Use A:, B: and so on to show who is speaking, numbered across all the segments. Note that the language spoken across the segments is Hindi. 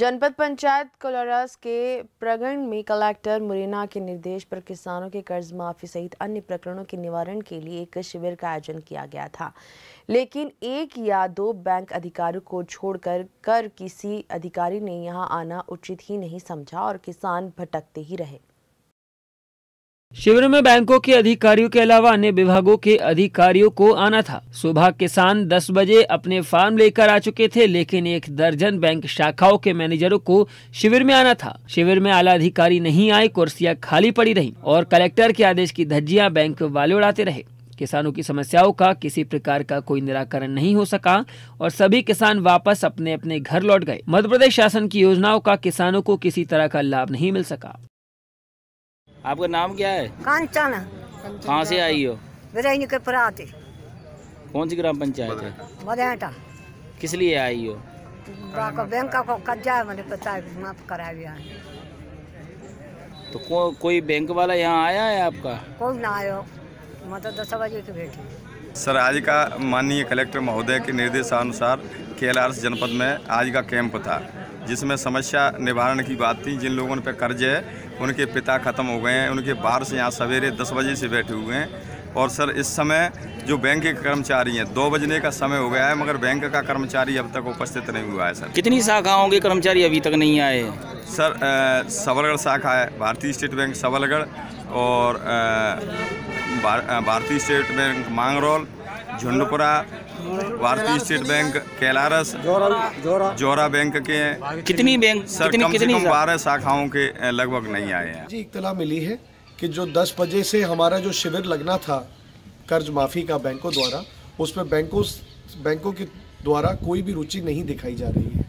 A: जनपद पंचायत कोलरास के प्रगण में कलेक्टर मुरैना के निर्देश पर किसानों के कर्ज माफी सहित अन्य प्रकरणों के निवारण के लिए एक शिविर का आयोजन किया गया था लेकिन एक या दो बैंक अधिकारियों को छोड़कर कर किसी अधिकारी ने यहां आना उचित ही नहीं समझा और किसान भटकते ही रहे
B: शिविर में बैंकों के अधिकारियों के अलावा अन्य विभागों के अधिकारियों को आना था सुबह किसान 10 बजे अपने फार्म लेकर आ चुके थे लेकिन एक दर्जन बैंक शाखाओं के मैनेजरों को शिविर में आना था शिविर में आला अधिकारी नहीं आए कुर्सियां खाली पड़ी रहीं और कलेक्टर के आदेश की धज्जियां बैंक वाले उड़ाते रहे किसानों की समस्याओं का किसी प्रकार का कोई निराकरण नहीं हो सका और सभी किसान वापस अपने अपने घर लौट गए मध्य प्रदेश शासन की योजनाओं का किसानों को किसी तरह का लाभ नहीं मिल सका आपका नाम
C: क्या है कांचन कहाँ से आई हो बिरैनी के पराते
B: कौन सी ग्राम पंचायत है मदेटा किस लिए आई हो
C: बैंक को कर्जा है मैंने पता है माफ करा दिया
D: तो को, कोई बैंक वाला यहाँ आया है आपका
C: कोई ना आयो तो मतलब दस बजे की बेटी
D: सर आज का माननीय कलेक्टर महोदय के निर्देशानुसार केलार्स जनपद में आज का कैंप था जिसमें समस्या निवारण की बात थी जिन लोगों पर कर्ज है उनके पिता ख़त्म हो गए हैं उनके बाहर से यहाँ सवेरे दस बजे से बैठे हुए हैं और सर इस समय जो बैंक के कर्मचारी हैं दो बजने का समय हो गया है मगर बैंक का कर्मचारी अब तक उपस्थित नहीं हुआ है सर कितनी शाखाओं के कर्मचारी अभी तक नहीं आए सर सबलगढ़ शाखा है भारतीय स्टेट बैंक सबलगढ़ और भारतीय स्टेट बैंक मांगरौल झुंडपुरा भारतीय स्टेट बैंक कैलारस जोरा बैंक के हैं कितनी बैंक सर कितनी, कम कितनी से कम बारह शाखाओं के लगभग नहीं आए हैं
E: जी इतला मिली है कि जो 10 बजे से हमारा जो शिविर लगना था कर्ज माफ़ी का बैंकों द्वारा उसमें बैंकों बैंकों के द्वारा कोई भी रुचि नहीं दिखाई जा रही है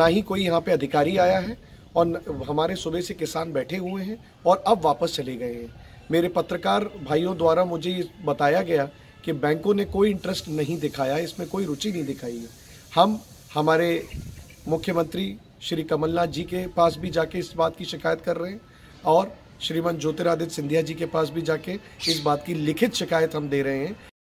E: ना ही कोई यहाँ पे अधिकारी आया है और हमारे सुबह से किसान बैठे हुए हैं और अब वापस चले गए हैं मेरे पत्रकार भाइयों द्वारा मुझे बताया गया कि बैंकों ने कोई इंटरेस्ट नहीं दिखाया इसमें कोई रुचि नहीं दिखाई है हम हमारे मुख्यमंत्री श्री कमलनाथ जी के पास भी जाके इस बात की शिकायत कर रहे हैं और श्रीमान ज्योतिरादित्य सिंधिया जी के पास भी जाके इस बात की लिखित शिकायत हम दे रहे हैं